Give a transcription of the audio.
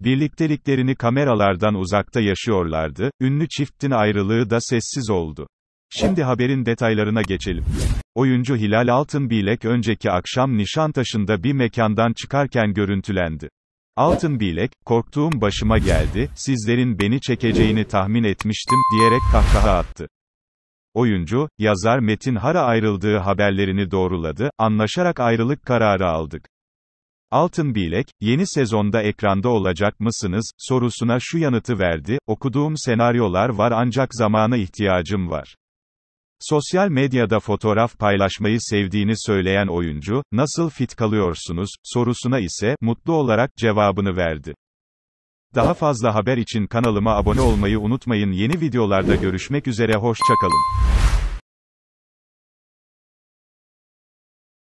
Birlikteliklerini kameralardan uzakta yaşıyorlardı, ünlü çiftin ayrılığı da sessiz oldu. Şimdi haberin detaylarına geçelim. Oyuncu Hilal Altınbilek önceki akşam Nişantaşı'nda bir mekandan çıkarken görüntülendi. Altınbilek, korktuğum başıma geldi, sizlerin beni çekeceğini tahmin etmiştim, diyerek kahkaha attı. Oyuncu, yazar Metin Hara ayrıldığı haberlerini doğruladı, anlaşarak ayrılık kararı aldık. Altın Bilek, yeni sezonda ekranda olacak mısınız, sorusuna şu yanıtı verdi, okuduğum senaryolar var ancak zamana ihtiyacım var. Sosyal medyada fotoğraf paylaşmayı sevdiğini söyleyen oyuncu, nasıl fit kalıyorsunuz, sorusuna ise, mutlu olarak, cevabını verdi. Daha fazla haber için kanalıma abone olmayı unutmayın yeni videolarda görüşmek üzere hoşçakalın.